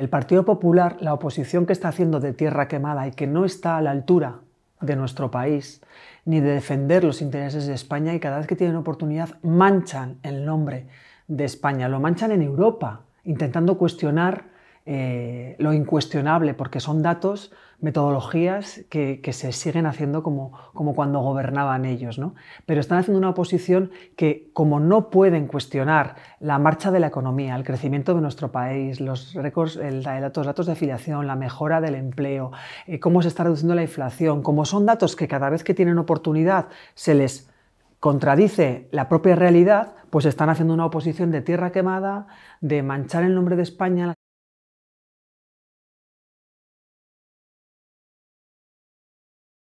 El Partido Popular, la oposición que está haciendo de tierra quemada y que no está a la altura de nuestro país, ni de defender los intereses de España, y cada vez que tienen oportunidad manchan el nombre de España, lo manchan en Europa, intentando cuestionar eh, lo incuestionable, porque son datos, metodologías que, se siguen haciendo como, como cuando gobernaban ellos. ¿no? Pero están haciendo una oposición que, como no pueden cuestionar la marcha de la economía, el crecimiento de nuestro país, los récords, los datos de afiliación, la mejora del empleo, eh, cómo se está reduciendo la inflación, como son datos que cada vez que tienen oportunidad se les contradice la propia realidad, pues están haciendo una oposición de tierra quemada, de manchar el nombre de España